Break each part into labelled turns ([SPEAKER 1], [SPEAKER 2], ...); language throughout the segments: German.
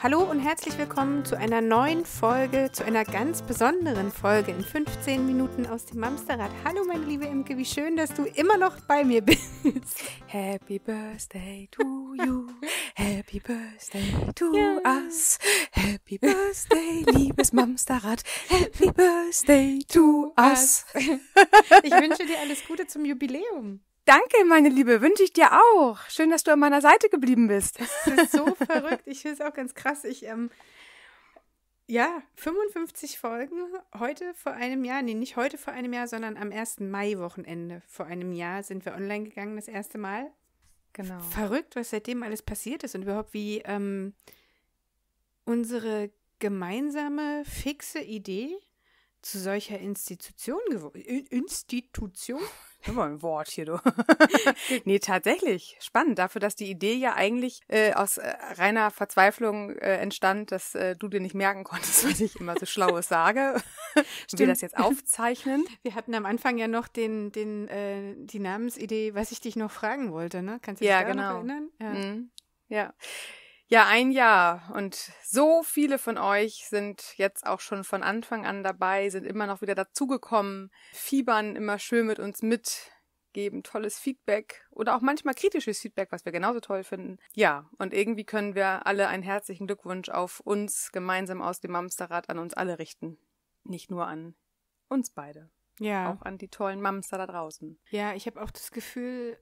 [SPEAKER 1] Hallo und herzlich willkommen zu einer neuen Folge, zu einer ganz besonderen Folge in 15 Minuten aus dem Mamsterrad. Hallo meine liebe Imke, wie schön, dass du immer noch bei mir bist. Happy Birthday to you, Happy Birthday to yeah. us, Happy Birthday, liebes Mamsterrad, Happy Birthday to us. Ich wünsche dir alles Gute zum Jubiläum. Danke, meine Liebe, wünsche ich dir auch. Schön, dass du an meiner Seite geblieben bist. Das ist so verrückt. Ich finde es auch ganz krass. Ich, ähm, ja, 55 Folgen heute vor einem Jahr, nee, nicht heute vor einem Jahr, sondern am 1. Mai-Wochenende vor einem Jahr sind wir online gegangen, das erste Mal. Genau. Verrückt, was seitdem alles passiert ist und überhaupt wie ähm, unsere gemeinsame fixe Idee zu solcher Institution geworden Institution Immer ein Wort hier, du. nee, tatsächlich. Spannend. Dafür, dass die Idee ja eigentlich äh, aus äh, reiner Verzweiflung äh, entstand, dass äh, du dir nicht merken konntest, was ich immer so Schlaues sage. Stimmt. Wir das jetzt aufzeichnen. Wir hatten am Anfang ja noch den, den, äh, die Namensidee, was ich dich noch fragen wollte, ne? Kannst du dich ja, genau. noch erinnern? Ja, genau. Mhm. Ja. Ja, ein Jahr. Und so viele von euch sind jetzt auch schon von Anfang an dabei, sind immer noch wieder dazugekommen, fiebern immer schön mit uns mit, geben tolles Feedback oder auch manchmal kritisches Feedback, was wir genauso toll finden. Ja, und irgendwie können wir alle einen herzlichen Glückwunsch auf uns gemeinsam aus dem Mamsterrad an uns alle richten. Nicht nur an uns beide. Ja. Auch an die tollen Mamster da draußen. Ja, ich habe auch das Gefühl,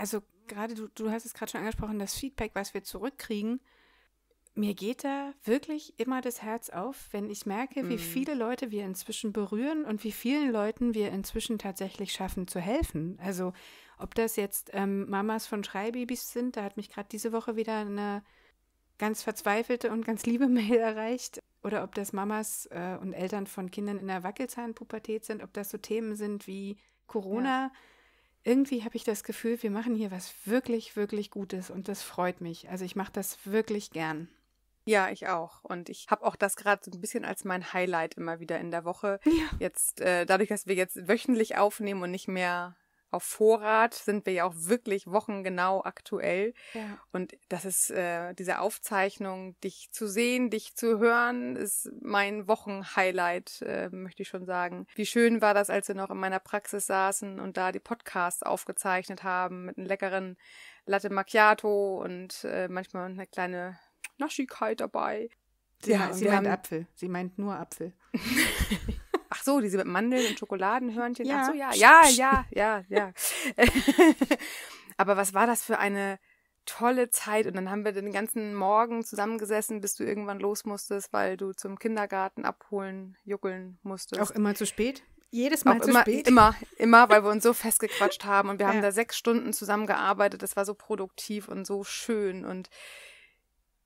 [SPEAKER 1] also gerade du, du hast es gerade schon angesprochen, das Feedback, was wir zurückkriegen, mir geht da wirklich immer das Herz auf, wenn ich merke, wie mhm. viele Leute wir inzwischen berühren und wie vielen Leuten wir inzwischen tatsächlich schaffen zu helfen. Also ob das jetzt ähm, Mamas von Schreibabys sind, da hat mich gerade diese Woche wieder eine ganz verzweifelte und ganz liebe Mail erreicht, oder ob das Mamas äh, und Eltern von Kindern in der Wackelzahnpubertät sind, ob das so Themen sind wie Corona. Ja irgendwie habe ich das Gefühl, wir machen hier was wirklich, wirklich Gutes und das freut mich. Also ich mache das wirklich gern. Ja, ich auch. Und ich habe auch das gerade so ein bisschen als mein Highlight immer wieder in der Woche. Ja. Jetzt, äh, dadurch, dass wir jetzt wöchentlich aufnehmen und nicht mehr auf Vorrat sind wir ja auch wirklich wochengenau aktuell. Ja. Und das ist äh, diese Aufzeichnung, dich zu sehen, dich zu hören, ist mein Wochenhighlight, äh, möchte ich schon sagen. Wie schön war das, als wir noch in meiner Praxis saßen und da die Podcasts aufgezeichnet haben mit einem leckeren Latte Macchiato und äh, manchmal eine kleine Naschigkeit dabei. Sie, ja, sie meint Apfel. Sie meint nur Apfel. Ach so, diese mit Mandeln und Schokoladenhörnchen. Ja. Ach so, ja, ja, ja, ja, ja. Aber was war das für eine tolle Zeit? Und dann haben wir den ganzen Morgen zusammengesessen, bis du irgendwann los musstest, weil du zum Kindergarten abholen, juckeln musstest. Auch immer zu spät? Jedes Mal auch zu immer, spät? Immer, immer, weil wir uns so festgequatscht haben und wir ja. haben da sechs Stunden zusammengearbeitet. Das war so produktiv und so schön und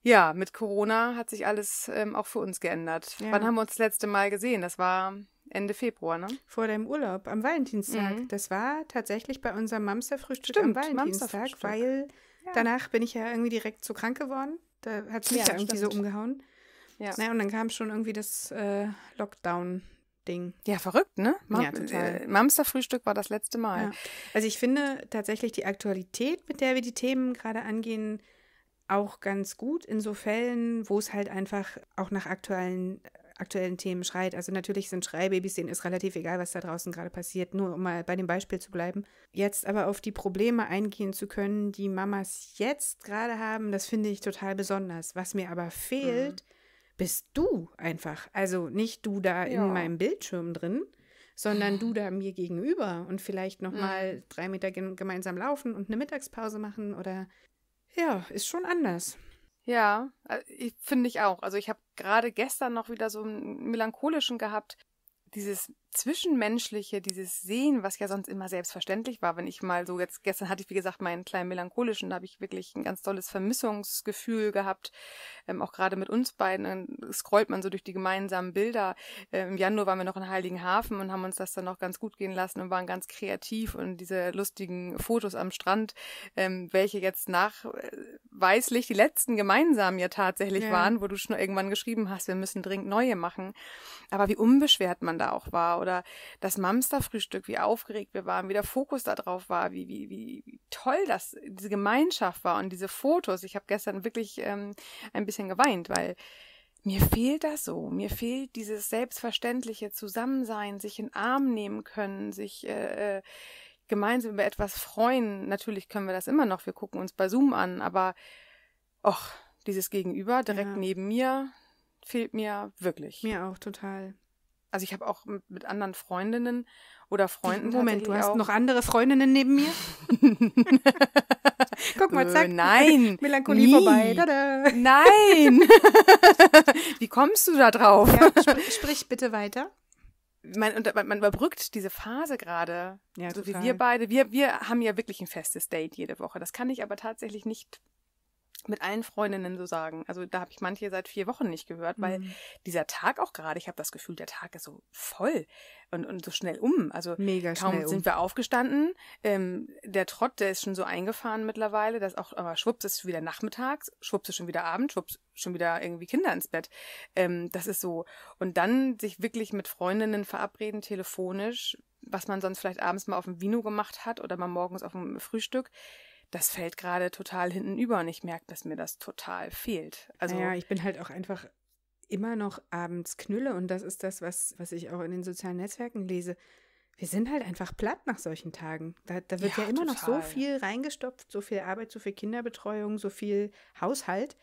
[SPEAKER 1] ja, mit Corona hat sich alles ähm, auch für uns geändert. Ja. Wann haben wir uns das letzte Mal gesehen? Das war Ende Februar, ne? Vor deinem Urlaub, am Valentinstag. Mhm. Das war tatsächlich bei unserem Mamsterfrühstück am Valentinstag, weil ja. danach bin ich ja irgendwie direkt so krank geworden. Da hat es mich ja, ja irgendwie stimmt. so umgehauen. Ja. Naja, und dann kam schon irgendwie das äh, Lockdown. Ding. Ja, verrückt, ne? Mam ja, total. Äh, Mamsterfrühstück war das letzte Mal. Ja. Also ich finde tatsächlich die Aktualität, mit der wir die Themen gerade angehen, auch ganz gut in so Fällen, wo es halt einfach auch nach aktuellen aktuellen Themen schreit. Also natürlich sind Schreibabys, denen ist relativ egal, was da draußen gerade passiert, nur um mal bei dem Beispiel zu bleiben. Jetzt aber auf die Probleme eingehen zu können, die Mamas jetzt gerade haben, das finde ich total besonders. Was mir aber fehlt, mhm. bist du einfach. Also nicht du da ja. in meinem Bildschirm drin, sondern du da mir gegenüber und vielleicht nochmal mhm. drei Meter gemeinsam laufen und eine Mittagspause machen oder ja, ist schon anders. Ja, äh, finde ich auch. Also ich habe gerade gestern noch wieder so einen melancholischen gehabt. Dieses Zwischenmenschliche, dieses Sehen, was ja sonst immer selbstverständlich war, wenn ich mal so jetzt, gestern hatte ich, wie gesagt, meinen kleinen melancholischen, da habe ich wirklich ein ganz tolles Vermissungsgefühl gehabt, ähm, auch gerade mit uns beiden, scrollt man so durch die gemeinsamen Bilder. Äh, Im Januar waren wir noch in Heiligenhafen und haben uns das dann noch ganz gut gehen lassen und waren ganz kreativ und diese lustigen Fotos am Strand, ähm, welche jetzt nachweislich die letzten gemeinsamen ja tatsächlich ja. waren, wo du schon irgendwann geschrieben hast, wir müssen dringend neue machen. Aber wie unbeschwert man da auch war oder das Mamsterfrühstück, wie aufgeregt wir waren, wie der Fokus darauf war, wie, wie, wie toll das, diese Gemeinschaft war und diese Fotos. Ich habe gestern wirklich ähm, ein bisschen geweint, weil mir fehlt das so, mir fehlt dieses selbstverständliche Zusammensein, sich in den Arm nehmen können, sich äh, äh gemeinsam über etwas freuen. Natürlich können wir das immer noch, wir gucken uns bei Zoom an, aber och, dieses Gegenüber direkt ja. neben mir fehlt mir wirklich. Mir auch total. Also ich habe auch mit, mit, anderen Freundinnen oder Freunden. Moment, du hast noch andere Freundinnen neben mir? Guck mal, äh, zack. Nein. Melancholie nie. vorbei. Tada. Nein. Wie kommst du da drauf? Ja, sp sprich bitte weiter man, man, man überbrückt diese Phase gerade. Ja, so total. wie wir beide. Wir, wir haben ja wirklich ein festes Date jede Woche. Das kann ich aber tatsächlich nicht mit allen Freundinnen so sagen. Also da habe ich manche seit vier Wochen nicht gehört, weil mhm. dieser Tag auch gerade, ich habe das Gefühl, der Tag ist so voll und, und so schnell um. Also Mega kaum sind um. wir aufgestanden. Ähm, der Trott, der ist schon so eingefahren mittlerweile, dass auch, aber schwupps ist wieder nachmittags, schwupps ist schon wieder Abend, schwupps schon wieder irgendwie Kinder ins Bett. Ähm, das ist so. Und dann sich wirklich mit Freundinnen verabreden, telefonisch, was man sonst vielleicht abends mal auf dem Vino gemacht hat oder mal morgens auf dem Frühstück das fällt gerade total hinten über und ich merke, dass mir das total fehlt. Also ja, ich bin halt auch einfach immer noch abends knülle und das ist das, was, was ich auch in den sozialen Netzwerken lese. Wir sind halt einfach platt nach solchen Tagen. Da, da wird ja, ja immer total. noch so viel reingestopft, so viel Arbeit, so viel Kinderbetreuung, so viel Haushalt.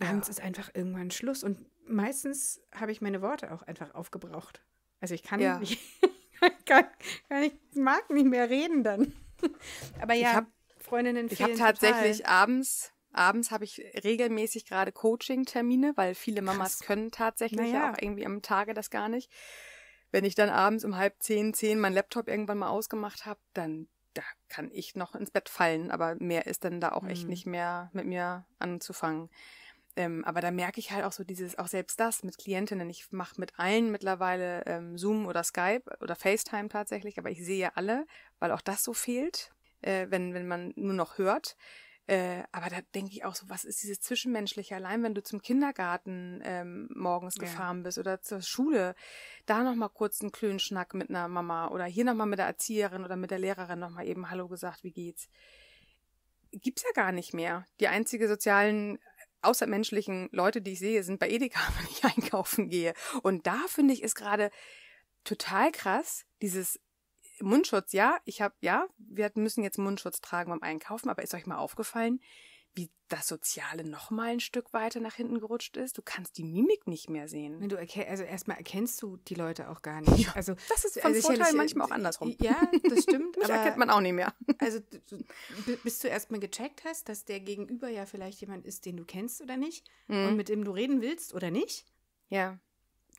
[SPEAKER 1] Abends ist einfach irgendwann Schluss und meistens habe ich meine Worte auch einfach aufgebraucht. Also ich kann ja. nicht, kann, kann, ich mag nicht mehr reden dann. Aber ja. Ich habe Freundinnen Ich habe tatsächlich total. abends, abends habe ich regelmäßig gerade Coaching-Termine, weil viele Mamas Krass. können tatsächlich ja. auch irgendwie am Tage das gar nicht. Wenn ich dann abends um halb zehn, zehn meinen Laptop irgendwann mal ausgemacht habe, dann da kann ich noch ins Bett fallen, aber mehr ist dann da auch mhm. echt nicht mehr mit mir anzufangen. Ähm, aber da merke ich halt auch so dieses, auch selbst das mit Klientinnen. Ich mache mit allen mittlerweile ähm, Zoom oder Skype oder FaceTime tatsächlich, aber ich sehe alle, weil auch das so fehlt äh, wenn, wenn man nur noch hört. Äh, aber da denke ich auch so, was ist dieses Zwischenmenschliche? Allein wenn du zum Kindergarten ähm, morgens ja. gefahren bist oder zur Schule, da nochmal kurz einen Klönschnack mit einer Mama oder hier nochmal mit der Erzieherin oder mit der Lehrerin nochmal eben Hallo gesagt, wie geht's? Gibt's ja gar nicht mehr. Die einzige sozialen außermenschlichen Leute, die ich sehe, sind bei Edeka, wenn ich einkaufen gehe. Und da finde ich ist gerade total krass, dieses Mundschutz, ja, ich habe, ja, wir müssen jetzt Mundschutz tragen beim Einkaufen, aber ist euch mal aufgefallen, wie das Soziale noch mal ein Stück weiter nach hinten gerutscht ist. Du kannst die Mimik nicht mehr sehen. Wenn du also erstmal erkennst du die Leute auch gar nicht. also das ist von also Vorteil manchmal auch andersrum. Ja, das stimmt. Mich aber erkennt man auch nicht mehr. Also bis du erstmal gecheckt hast, dass der Gegenüber ja vielleicht jemand ist, den du kennst oder nicht mhm. und mit dem du reden willst oder nicht. Ja.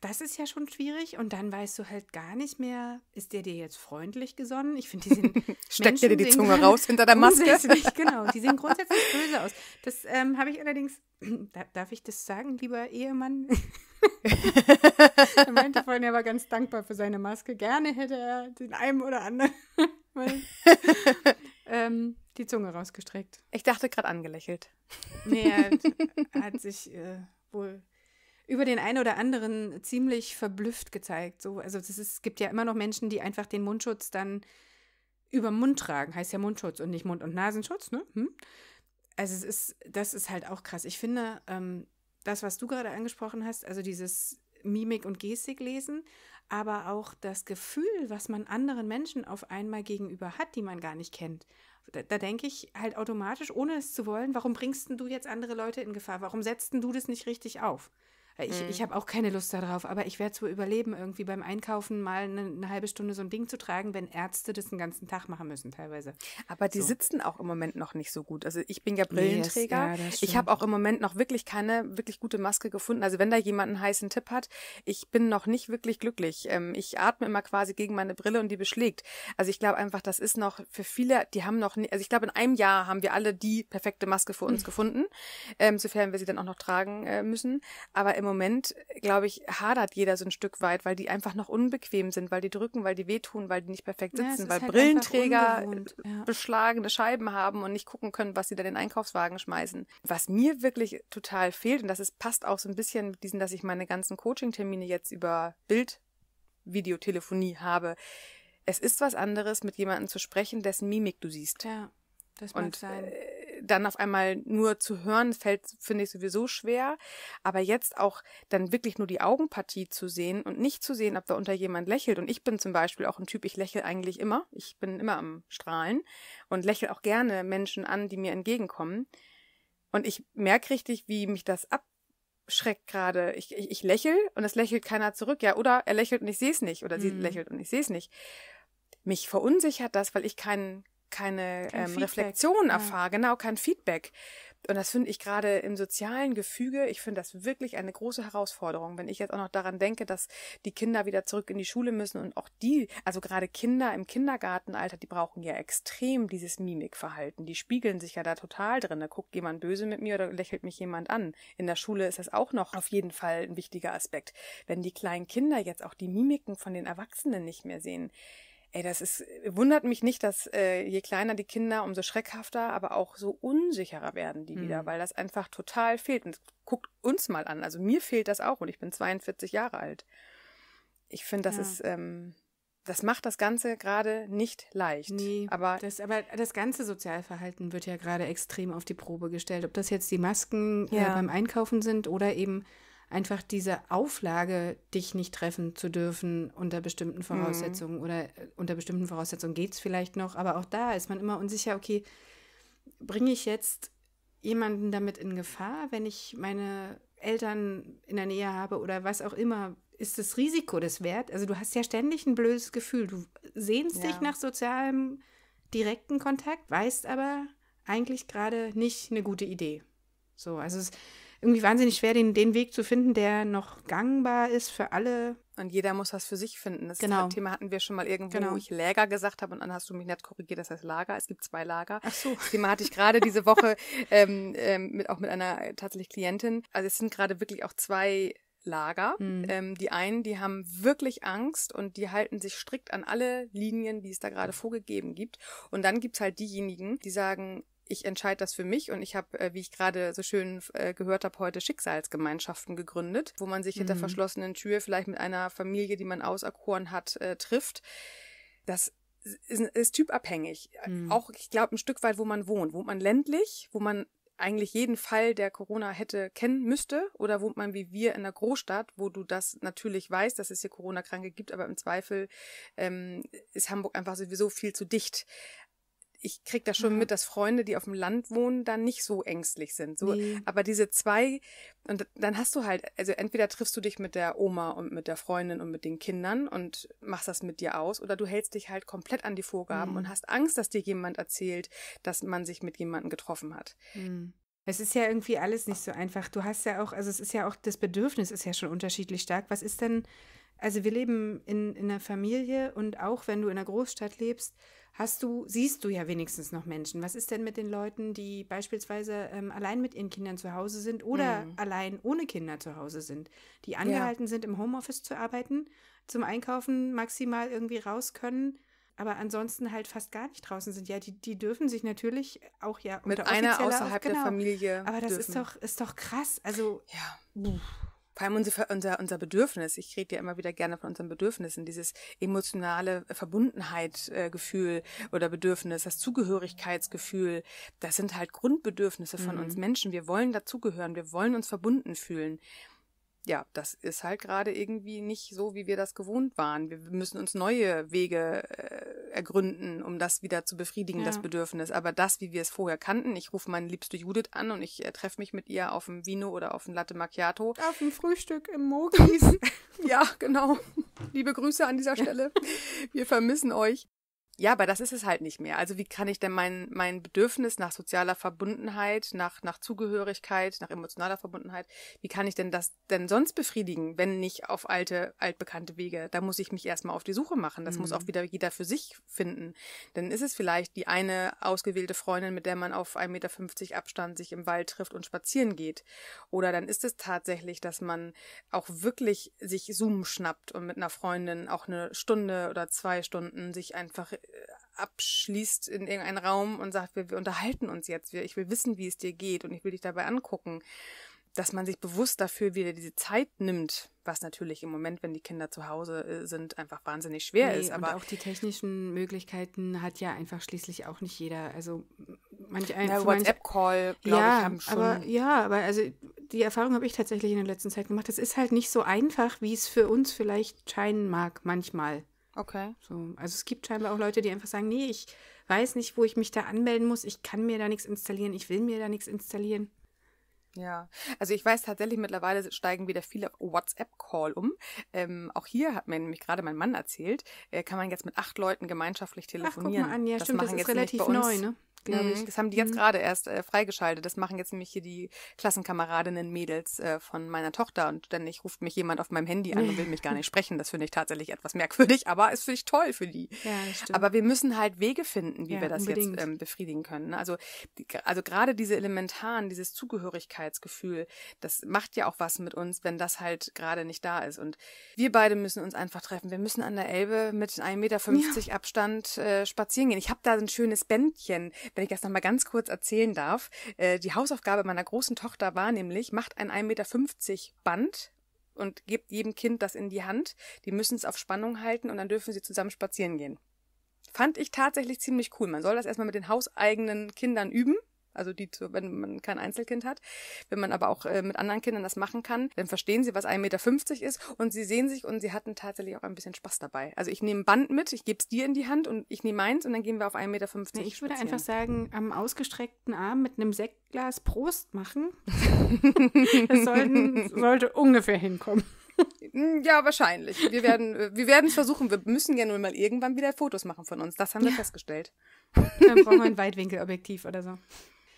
[SPEAKER 1] Das ist ja schon schwierig und dann weißt du halt gar nicht mehr, ist der dir jetzt freundlich gesonnen? Ich finde, die sind. Steckt dir die Zunge raus hinter der Maske? genau, die sehen grundsätzlich böse aus. Das ähm, habe ich allerdings, darf ich das sagen, lieber Ehemann? er meinte vorhin, er war ganz dankbar für seine Maske. Gerne hätte er den einen oder anderen ähm, die Zunge rausgestreckt. Ich dachte gerade angelächelt. Nee, er hat, hat sich äh, wohl über den einen oder anderen ziemlich verblüfft gezeigt. So, also es gibt ja immer noch Menschen, die einfach den Mundschutz dann über den Mund tragen. Heißt ja Mundschutz und nicht Mund- und Nasenschutz, ne? Hm? Also es ist, das ist halt auch krass. Ich finde, ähm, das, was du gerade angesprochen hast, also dieses Mimik und Gestik lesen, aber auch das Gefühl, was man anderen Menschen auf einmal gegenüber hat, die man gar nicht kennt. Da, da denke ich halt automatisch, ohne es zu wollen, warum bringst du jetzt andere Leute in Gefahr? Warum setzt du das nicht richtig auf? Äh, ich, mhm. ich habe auch keine Lust darauf, aber ich werde es wohl überleben, irgendwie beim Einkaufen mal eine, eine, halbe Stunde so ein Ding zu tragen, wenn Ärzte das den ganzen Tag machen müssen teilweise. Aber die so. sitzen auch im Moment noch nicht so gut. Also ich bin ja Brillenträger. Yes, ja, ich habe auch im Moment noch wirklich keine wirklich gute Maske gefunden. Also wenn da jemand einen heißen Tipp hat, ich bin noch nicht wirklich glücklich. Ähm, ich atme immer quasi gegen meine Brille und die beschlägt. Also ich glaube einfach, das ist noch für viele, die haben noch, nie, also ich glaube in einem Jahr haben wir alle die perfekte Maske für uns mhm. gefunden, ähm, sofern wir sie dann auch noch tragen äh, müssen. Aber im im Moment, glaube ich, hadert jeder so ein Stück weit, weil die einfach noch unbequem sind, weil die drücken, weil die wehtun, weil die nicht perfekt sitzen, ja, weil halt Brillenträger äh, ja. beschlagene Scheiben haben und nicht gucken können, was sie da in den Einkaufswagen schmeißen. Was mir wirklich total fehlt, und das ist, passt auch so ein bisschen mit diesen, dass ich meine ganzen Coaching-Termine jetzt über Bild, Videotelefonie habe. Es ist was anderes, mit jemandem zu sprechen, dessen Mimik du siehst. Ja, das mag und, sein. Äh, dann auf einmal nur zu hören, fällt, finde ich sowieso schwer. Aber jetzt auch dann wirklich nur die Augenpartie zu sehen und nicht zu sehen, ob da unter jemand lächelt. Und ich bin zum Beispiel auch ein Typ, ich lächle eigentlich immer. Ich bin immer am Strahlen und lächle auch gerne Menschen an, die mir entgegenkommen. Und ich merke richtig, wie mich das ab schreckt gerade. Ich, ich, ich lächel und es lächelt keiner zurück. Ja, oder er lächelt und ich sehe es nicht. Oder sie mhm. lächelt und ich sehe es nicht. Mich verunsichert das, weil ich keinen keine ähm, Reflexion ja. erfahre, genau, kein Feedback. Und das finde ich gerade im sozialen Gefüge, ich finde das wirklich eine große Herausforderung, wenn ich jetzt auch noch daran denke, dass die Kinder wieder zurück in die Schule müssen und auch die, also gerade Kinder im Kindergartenalter, die brauchen ja extrem dieses Mimikverhalten. Die spiegeln sich ja da total drin. Da guckt jemand böse mit mir oder lächelt mich jemand an. In der Schule ist das auch noch auf jeden Fall ein wichtiger Aspekt. Wenn die kleinen Kinder jetzt auch die Mimiken von den Erwachsenen nicht mehr sehen, Ey, das ist, äh, wundert mich nicht, dass äh, je kleiner die Kinder, umso schreckhafter, aber auch so unsicherer werden die mhm. wieder, weil das einfach total fehlt. Und guckt uns mal an. Also mir fehlt das auch und ich bin 42 Jahre alt. Ich finde, das ja. ist, ähm, das macht das Ganze gerade nicht leicht. Nee, aber das, aber das ganze Sozialverhalten wird ja gerade extrem auf die Probe gestellt. Ob das jetzt die Masken äh, ja. äh, beim Einkaufen sind oder eben einfach diese Auflage, dich nicht treffen zu dürfen unter bestimmten mhm. Voraussetzungen mhm. oder äh, unter bestimmten Voraussetzungen geht es vielleicht noch, aber auch da ist man immer unsicher, okay, bringe ich jetzt jemanden damit in Gefahr, wenn ich meine Eltern in der Nähe habe oder was auch immer, ist das Risiko das wert? Also du hast ja ständig ein blödes Gefühl. Du sehnst ja. dich nach sozialem, direkten Kontakt, weißt aber eigentlich gerade nicht eine gute Idee. So, also es, irgendwie wahnsinnig schwer, den, den Weg zu finden, der noch gangbar ist für alle. Und jeder muss was für sich finden. Das genau. Thema hatten wir schon mal irgendwo, genau. wo ich Läger gesagt habe und dann hast du mich nett korrigiert, das heißt Lager. Es gibt zwei Lager. Ach so. Das Thema hatte ich gerade diese Woche ähm, ähm, mit, auch mit einer tatsächlich Klientin. Also es sind gerade wirklich auch zwei Lager. Mhm. Ähm, die einen, die haben wirklich Angst und die halten sich strikt an alle Linien, die es da gerade vorgegeben gibt. Und dann gibt es halt diejenigen, die sagen, ich entscheide das für mich und ich habe, äh, wie ich gerade so schön äh, gehört habe, heute Schicksalsgemeinschaften gegründet, wo man sich mhm. hinter verschlossenen Tür vielleicht mit einer Familie, die man auserkoren hat, äh, trifft. Das ist, ist typabhängig. Mhm. Auch, ich glaube, ein Stück weit, wo man wohnt. Wohnt man ländlich, wo man eigentlich jeden Fall, der Corona hätte, kennen müsste? Oder wohnt man wie wir in einer Großstadt, wo du das natürlich weißt, dass es hier Corona-Kranke gibt, aber im Zweifel ähm, ist Hamburg einfach sowieso viel zu dicht ich kriege das schon ja. mit, dass Freunde, die auf dem Land wohnen, dann nicht so ängstlich sind. So, nee. aber diese zwei und dann hast du halt, also entweder triffst du dich mit der Oma und mit der Freundin und mit den Kindern und machst das mit dir aus, oder du hältst dich halt komplett an die Vorgaben mhm. und hast Angst, dass dir jemand erzählt, dass man sich mit jemandem getroffen hat. Mhm. Es ist ja irgendwie alles nicht so einfach. Du hast ja auch, also es ist ja auch, das Bedürfnis ist ja schon unterschiedlich stark. Was ist denn, also wir leben in, in einer Familie und auch wenn du in einer Großstadt lebst, hast du, siehst du ja wenigstens noch Menschen. Was ist denn mit den Leuten, die beispielsweise ähm, allein mit ihren Kindern zu Hause sind oder mhm. allein ohne Kinder zu Hause sind, die angehalten ja. sind, im Homeoffice zu arbeiten, zum Einkaufen maximal irgendwie raus können, aber ansonsten halt fast gar nicht draußen sind. Ja, die, die dürfen sich natürlich auch ja unter mit einer außerhalb auch, genau, der Familie. Aber das dürfen. ist doch ist doch krass. Also ja. Pff vor allem unser, unser, unser Bedürfnis, ich rede ja immer wieder gerne von unseren Bedürfnissen, dieses emotionale Verbundenheitgefühl äh, oder Bedürfnis, das Zugehörigkeitsgefühl, das sind halt Grundbedürfnisse von mhm. uns Menschen. Wir wollen dazugehören, wir wollen uns verbunden fühlen ja, das ist halt gerade irgendwie nicht so, wie wir das gewohnt waren. Wir müssen uns neue Wege äh, ergründen, um das wieder zu befriedigen, ja. das Bedürfnis. Aber das, wie wir es vorher kannten, ich rufe meine liebste Judith an und ich äh, treffe mich mit ihr auf dem Vino oder auf dem Latte Macchiato. Auf dem Frühstück im Mogis. ja, genau. Liebe Grüße an dieser Stelle. Wir vermissen euch ja, aber das ist es halt nicht mehr. Also wie kann ich denn mein, mein Bedürfnis nach sozialer Verbundenheit, nach, nach Zugehörigkeit, nach emotionaler Verbundenheit, wie kann ich denn das denn sonst befriedigen, wenn nicht auf alte, altbekannte Wege? Da muss ich mich erstmal auf die Suche machen. Das mhm. muss auch mhm. wieder jeder für sich finden. Dann ist es vielleicht die eine ausgewählte Freundin, mit der man auf 1,50 Meter Abstand sich im Wald trifft und spazieren geht. Oder dann ist es tatsächlich, dass man auch wirklich sich Zoom schnappt und mit einer Freundin auch eine Stunde oder zwei Stunden sich einfach abschließt in irgendeinen Raum und sagt, wir, wir unterhalten uns jetzt, wir, ich will wissen, wie es dir geht und ich will dich dabei angucken. Dass man sich bewusst dafür wieder diese Zeit nimmt, was natürlich im Moment, wenn die Kinder zu Hause äh, sind, einfach wahnsinnig schwer nee, ist. Aber und auch die technischen Möglichkeiten hat ja einfach schließlich auch nicht jeder. Also manch ein ja, WhatsApp-Call, glaube ja, ich, haben schon. Aber, ja, aber also die Erfahrung habe ich tatsächlich in der letzten Zeit gemacht. Das ist halt nicht so einfach, wie es für uns vielleicht scheinen mag manchmal. Okay. So, also es gibt scheinbar auch Leute, die einfach sagen, nee, ich weiß nicht, wo ich mich da anmelden muss, ich kann mir da nichts installieren, ich will mir da nichts installieren. Ja, also ich weiß tatsächlich, mittlerweile steigen wieder viele WhatsApp-Call um. Ähm, auch hier hat mir nämlich gerade mein Mann erzählt, äh, kann man jetzt mit acht Leuten gemeinschaftlich telefonieren. Ach, guck mal an, ja, das stimmt, das ist relativ neu, ne? glaube ich. Mhm. Das haben die jetzt mhm. gerade erst äh, freigeschaltet. Das machen jetzt nämlich hier die Klassenkameradinnen Mädels äh, von meiner Tochter und ständig ruft mich jemand auf meinem Handy an und will mich gar nicht sprechen. Das finde ich tatsächlich etwas merkwürdig, aber ist finde ich toll für die. Ja, stimmt. aber wir müssen halt Wege finden, wie ja, wir das unbedingt. jetzt ähm, befriedigen können. Ne? Also, also gerade diese Elementaren, dieses Zugehörigkeitsgefühl, das macht ja auch was mit uns, wenn das halt gerade nicht da ist. Und wir beide müssen uns einfach treffen. Wir müssen an der Elbe mit 1,50 Meter ja. Abstand äh, spazieren gehen. Ich habe da ein schönes Bändchen wenn ich das nochmal ganz kurz erzählen darf. Äh, die Hausaufgabe meiner großen Tochter war nämlich, macht ein 1,50 Meter Band und gebt jedem Kind das in die Hand. Die müssen es auf Spannung halten und dann dürfen sie zusammen spazieren gehen. Fand ich tatsächlich ziemlich cool. Man soll das erstmal mit den hauseigenen Kindern üben, also die, wenn man kein Einzelkind hat, wenn man aber auch äh, mit anderen Kindern das machen kann, dann verstehen sie, was 1,50 Meter ist und sie sehen sich und sie hatten tatsächlich auch ein bisschen Spaß dabei. Also ich nehme ein Band mit, ich gebe es dir in die Hand und ich nehme eins und dann gehen wir auf 1,50 Meter. Nee, ich würde einfach sagen, am ausgestreckten Arm mit einem Sektglas Prost machen. das sollten, sollte ungefähr hinkommen. Hm, ja, wahrscheinlich. Wir werden äh, wir werden es versuchen. Wir müssen ja nun mal irgendwann wieder Fotos machen von uns. Das haben wir ja. festgestellt. Dann brauchen wir ein Weitwinkelobjektiv oder so.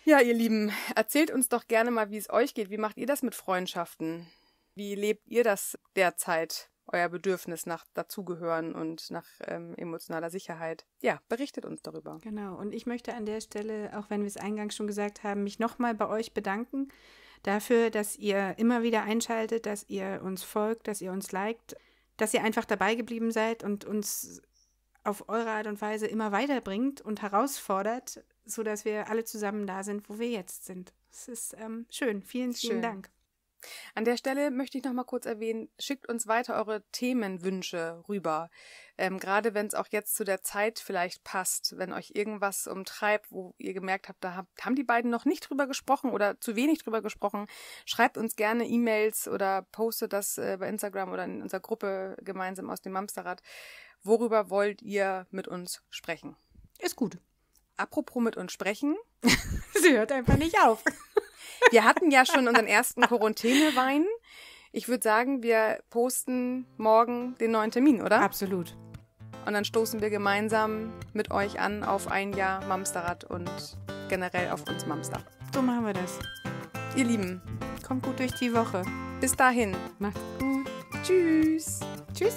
[SPEAKER 1] Ja, ihr Lieben, erzählt uns doch gerne mal, wie es euch geht. Wie macht ihr das mit Freundschaften? Wie lebt ihr das derzeit? Euer Bedürfnis nach Dazugehören und nach ähm, emotionaler Sicherheit. Ja, berichtet uns darüber. Genau. Und ich möchte an der Stelle, auch wenn wir es eingangs schon gesagt haben, mich nochmal bei euch bedanken dafür, dass ihr immer wieder einschaltet, dass ihr uns folgt, dass ihr uns liked, dass ihr einfach dabei geblieben seid und uns auf eure Art und Weise immer weiterbringt und herausfordert, so dass wir alle zusammen da sind, wo wir jetzt sind. Es ist ähm, schön. Vielen, vielen schön. Dank. An der Stelle möchte ich noch mal kurz erwähnen, schickt uns weiter eure Themenwünsche rüber. Ähm, gerade wenn es auch jetzt zu der Zeit vielleicht passt, wenn euch irgendwas umtreibt, wo ihr gemerkt habt, da habt, haben die beiden noch nicht drüber gesprochen oder zu wenig drüber gesprochen, schreibt uns gerne E-Mails oder postet das äh, bei Instagram oder in unserer Gruppe gemeinsam aus dem Mamsterrad. Worüber wollt ihr mit uns sprechen? Ist gut apropos mit uns sprechen, sie hört einfach nicht auf. Wir hatten ja schon unseren ersten Quarantänewein. Ich würde sagen, wir posten morgen den neuen Termin, oder? Absolut. Und dann stoßen wir gemeinsam mit euch an auf ein Jahr Mamsterrad und generell auf uns Mamster. So machen wir das. Ihr Lieben, kommt gut durch die Woche. Bis dahin. Macht's gut. Tschüss. Tschüss.